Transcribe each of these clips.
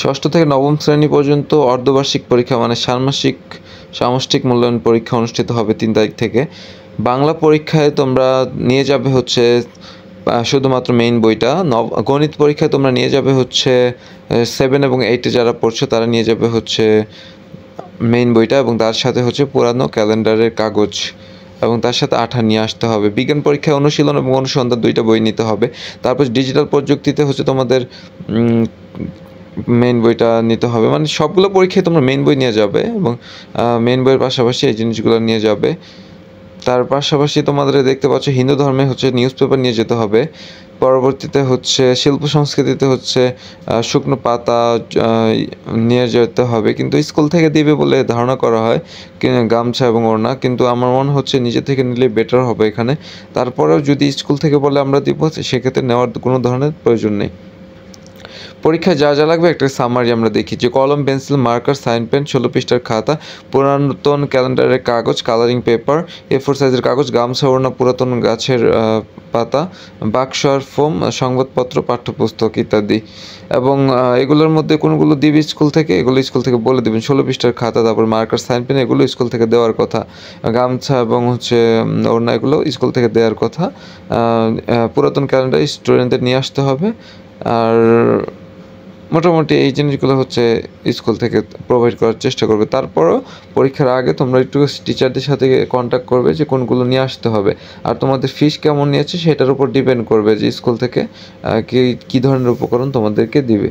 ষষ্ঠ থেকে নবম শ্রেণী পর্যন্ত অর্ধবার্ষিক পরীক্ষা মানে ষান্মাসিক সামষ্টিক মূল্যায়ন পরীক্ষা অনুষ্ঠিত হবে তিন তারিখ থেকে বাংলা পরীক্ষায় তোমরা নিয়ে যাবে হচ্ছে শুধুমাত্র মেইন বইটা নব গণিত পরীক্ষায় তোমরা নিয়ে যাবে হচ্ছে সেভেন এবং এইটে যারা পড়ছো তারা নিয়ে যাবে হচ্ছে মেইন বইটা এবং তার সাথে হচ্ছে পুরানো ক্যালেন্ডারের কাগজ এবং তার সাথে আঠা নিয়ে আসতে হবে বিজ্ঞান পরীক্ষায় অনুশীলন এবং অনুসন্ধান দুইটা বই নিতে হবে তারপর ডিজিটাল প্রযুক্তিতে হচ্ছে তোমাদের মেন বইটা নিতে হবে মানে সবগুলো পরীক্ষায় তোমরা মেন বই নিয়ে যাবে এবং মেন বইয়ের পাশাপাশি এই জিনিসগুলো নিয়ে যাবে তার পাশাপাশি তোমাদের দেখতে পাচ্ছ হিন্দু ধর্মে হচ্ছে নিউজ পেপার নিয়ে যেতে হবে পরবর্তীতে হচ্ছে শিল্প সংস্কৃতিতে হচ্ছে শুকনো পাতা নিয়ে যেতে হবে কিন্তু স্কুল থেকে দিবে বলে ধারণা করা হয় গামছা এবং ওড়না কিন্তু আমার মনে হচ্ছে নিজে থেকে নিলে বেটার হবে এখানে তারপরেও যদি স্কুল থেকে বলে আমরা দিব সেক্ষেত্রে নেওয়ার কোনো ধরনের প্রয়োজন নেই পরীক্ষায় যা যা লাগবে একটা সামারি আমরা দেখি যে কলম পেন্সিল মার্কার সাইন পেন ষোলো পৃষ্ঠার খাতা পুরাতন ক্যালেন্ডারের কাগজ কালারিং পেপার এ ফোর সাইজের কাগজ গামছা ওড়না পুরাতন গাছের পাতা বাক্স আর ফোম সংবাদপত্র পাঠ্যপুস্তক ইত্যাদি এবং এগুলোর মধ্যে কোনগুলো দিবি স্কুল থেকে এগুলো স্কুল থেকে বলে দেবেন ষোলো পৃষ্ঠার খাতা তারপর মার্কার সাইন পেন এগুলো স্কুল থেকে দেওয়ার কথা গামছা এবং হচ্ছে ওড়না এগুলো স্কুল থেকে দেওয়ার কথা পুরাতন ক্যালেন্ডার স্টুডেন্টদের নিয়ে আসতে হবে আর মোটামুটি এই জিনিসগুলো হচ্ছে স্কুল থেকে প্রোভাইড করার চেষ্টা করবে তারপরও পরীক্ষার আগে তোমরা একটু টিচারদের সাথে কন্ট্যাক্ট করবে যে কোনগুলো নিয়ে আসতে হবে আর তোমাদের ফিস কেমন নিয়েছে সেটার উপর ডিপেন্ড করবে যে স্কুল থেকে কী কী ধরনের উপকরণ তোমাদেরকে দিবে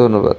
ধন্যবাদ